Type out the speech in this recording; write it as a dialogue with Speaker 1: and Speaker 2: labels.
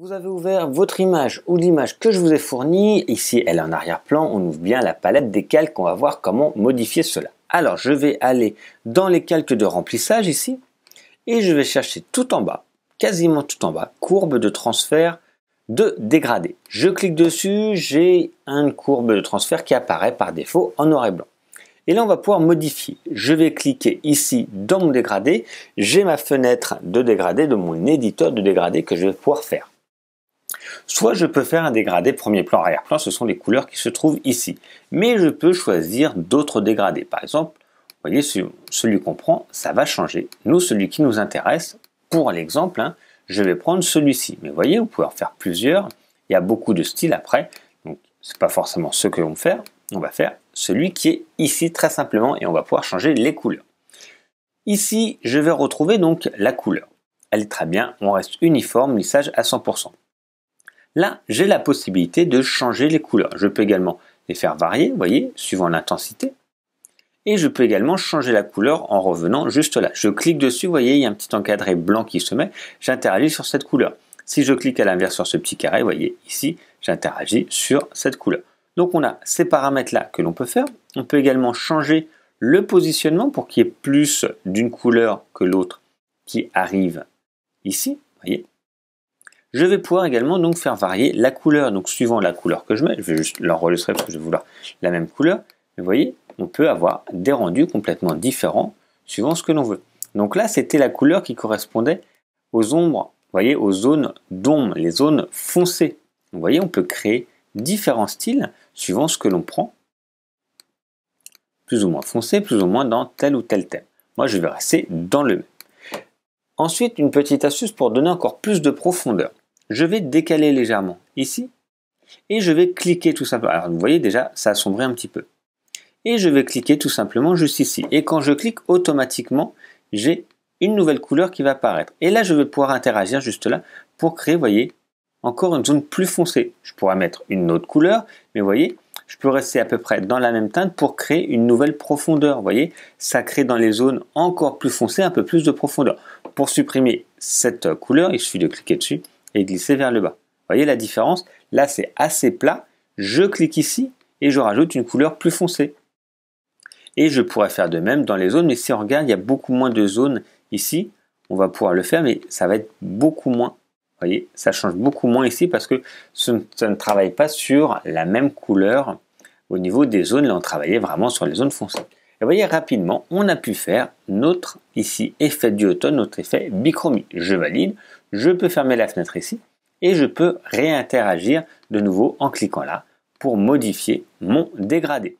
Speaker 1: Vous avez ouvert votre image ou l'image que je vous ai fournie. Ici, elle est en arrière-plan. On ouvre bien la palette des calques. On va voir comment modifier cela. Alors, je vais aller dans les calques de remplissage ici et je vais chercher tout en bas, quasiment tout en bas, courbe de transfert de dégradé. Je clique dessus, j'ai une courbe de transfert qui apparaît par défaut en noir et blanc. Et là, on va pouvoir modifier. Je vais cliquer ici dans mon dégradé. J'ai ma fenêtre de dégradé, de mon éditeur de dégradé que je vais pouvoir faire. Soit je peux faire un dégradé premier plan, arrière-plan, ce sont les couleurs qui se trouvent ici. Mais je peux choisir d'autres dégradés. Par exemple, vous voyez, celui qu'on prend, ça va changer. Nous, celui qui nous intéresse, pour l'exemple, hein, je vais prendre celui-ci. Mais vous voyez, vous pouvez en faire plusieurs. Il y a beaucoup de styles après. Donc, ce n'est pas forcément ce que l'on va faire On va faire celui qui est ici, très simplement, et on va pouvoir changer les couleurs. Ici, je vais retrouver donc la couleur. Elle est très bien, on reste uniforme, lissage à 100%. Là, j'ai la possibilité de changer les couleurs. Je peux également les faire varier, vous voyez, suivant l'intensité. Et je peux également changer la couleur en revenant juste là. Je clique dessus, vous voyez, il y a un petit encadré blanc qui se met. J'interagis sur cette couleur. Si je clique à l'inverse sur ce petit carré, vous voyez, ici, j'interagis sur cette couleur. Donc on a ces paramètres-là que l'on peut faire. On peut également changer le positionnement pour qu'il y ait plus d'une couleur que l'autre qui arrive ici, vous voyez. Je vais pouvoir également donc faire varier la couleur. Donc suivant la couleur que je mets, je vais juste l'enregistrer parce que je vais vouloir la même couleur. vous voyez, on peut avoir des rendus complètement différents suivant ce que l'on veut. Donc là, c'était la couleur qui correspondait aux ombres, vous voyez, aux zones d'ombre, les zones foncées. Vous voyez, on peut créer différents styles suivant ce que l'on prend, plus ou moins foncé, plus ou moins dans tel ou tel thème. Moi, je vais rester dans le même. Ensuite, une petite astuce pour donner encore plus de profondeur je vais décaler légèrement ici et je vais cliquer tout simplement. Alors vous voyez déjà, ça a sombré un petit peu. Et je vais cliquer tout simplement juste ici. Et quand je clique, automatiquement, j'ai une nouvelle couleur qui va apparaître. Et là, je vais pouvoir interagir juste là pour créer, vous voyez, encore une zone plus foncée. Je pourrais mettre une autre couleur, mais vous voyez, je peux rester à peu près dans la même teinte pour créer une nouvelle profondeur. Vous voyez, ça crée dans les zones encore plus foncées un peu plus de profondeur. Pour supprimer cette couleur, il suffit de cliquer dessus et glisser vers le bas. Vous voyez la différence Là, c'est assez plat. Je clique ici et je rajoute une couleur plus foncée. Et je pourrais faire de même dans les zones, mais si on regarde, il y a beaucoup moins de zones ici. On va pouvoir le faire, mais ça va être beaucoup moins. Vous voyez, ça change beaucoup moins ici parce que ça ne travaille pas sur la même couleur au niveau des zones. Là, on travaillait vraiment sur les zones foncées. Et voyez rapidement, on a pu faire notre ici effet du automne, notre effet bichromie. Je valide, je peux fermer la fenêtre ici et je peux réinteragir de nouveau en cliquant là pour modifier mon dégradé.